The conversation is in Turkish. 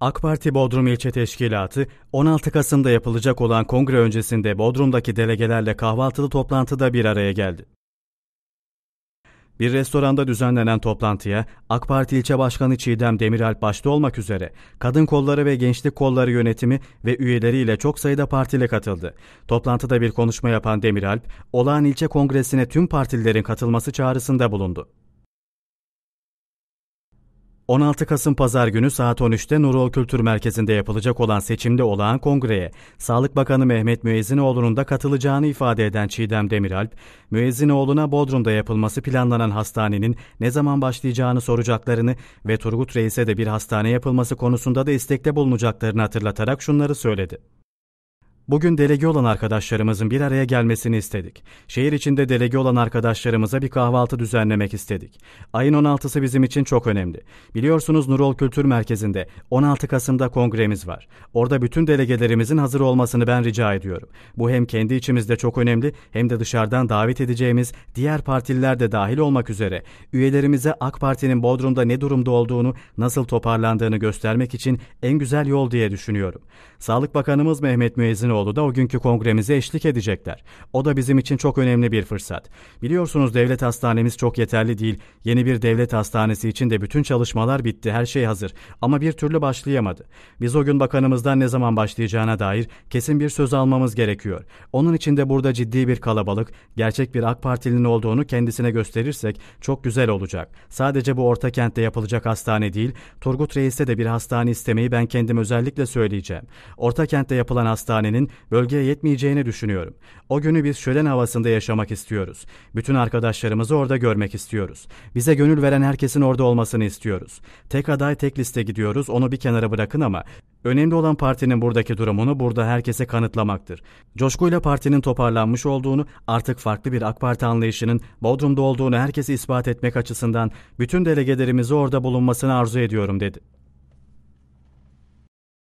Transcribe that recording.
AK Parti Bodrum İlçe Teşkilatı 16 Kasım'da yapılacak olan kongre öncesinde Bodrum'daki delegelerle kahvaltılı toplantıda bir araya geldi. Bir restoranda düzenlenen toplantıya AK Parti ilçe başkanı Çiğdem Demiralp başta olmak üzere kadın kolları ve gençlik kolları yönetimi ve üyeleriyle çok sayıda partile katıldı. Toplantıda bir konuşma yapan Demiralp, olağan ilçe kongresine tüm partilerin katılması çağrısında bulundu. 16 Kasım Pazar günü saat 13'te Nurol Kültür Merkezi'nde yapılacak olan seçimde olağan kongreye Sağlık Bakanı Mehmet Müezzinoğlu'nun da katılacağını ifade eden Çiğdem Demiralp, Müezzinoğlu'na Bodrum'da yapılması planlanan hastanenin ne zaman başlayacağını soracaklarını ve Turgut Reis'e de bir hastane yapılması konusunda da istekte bulunacaklarını hatırlatarak şunları söyledi. Bugün delege olan arkadaşlarımızın bir araya gelmesini istedik. Şehir içinde delege olan arkadaşlarımıza bir kahvaltı düzenlemek istedik. Ayın 16'sı bizim için çok önemli. Biliyorsunuz Nurol Kültür Merkezi'nde 16 Kasım'da kongremiz var. Orada bütün delegelerimizin hazır olmasını ben rica ediyorum. Bu hem kendi içimizde çok önemli hem de dışarıdan davet edeceğimiz diğer partililer de dahil olmak üzere üyelerimize AK Parti'nin Bodrum'da ne durumda olduğunu, nasıl toparlandığını göstermek için en güzel yol diye düşünüyorum. Sağlık Bakanımız Mehmet Müezzinoğlu Kılıçdaroğlu da o günkü kongremize eşlik edecekler. O da bizim için çok önemli bir fırsat. Biliyorsunuz devlet hastanemiz çok yeterli değil. Yeni bir devlet hastanesi için de bütün çalışmalar bitti, her şey hazır. Ama bir türlü başlayamadı. Biz o gün bakanımızdan ne zaman başlayacağına dair kesin bir söz almamız gerekiyor. Onun için de burada ciddi bir kalabalık, gerçek bir AK Partilinin olduğunu kendisine gösterirsek çok güzel olacak. Sadece bu orta kentte yapılacak hastane değil, Turgut Reis'e de bir hastane istemeyi ben kendim özellikle söyleyeceğim. Orta kentte yapılan hastanenin gücümün bölgeye yetmeyeceğini düşünüyorum. O günü biz şölen havasında yaşamak istiyoruz. Bütün arkadaşlarımızı orada görmek istiyoruz. Bize gönül veren herkesin orada olmasını istiyoruz. Tek aday tek liste gidiyoruz onu bir kenara bırakın ama önemli olan partinin buradaki durumunu burada herkese kanıtlamaktır. Coşkuyla partinin toparlanmış olduğunu, artık farklı bir AK Parti anlayışının Bodrum'da olduğunu herkese ispat etmek açısından bütün delegelerimizi orada bulunmasını arzu ediyorum dedi.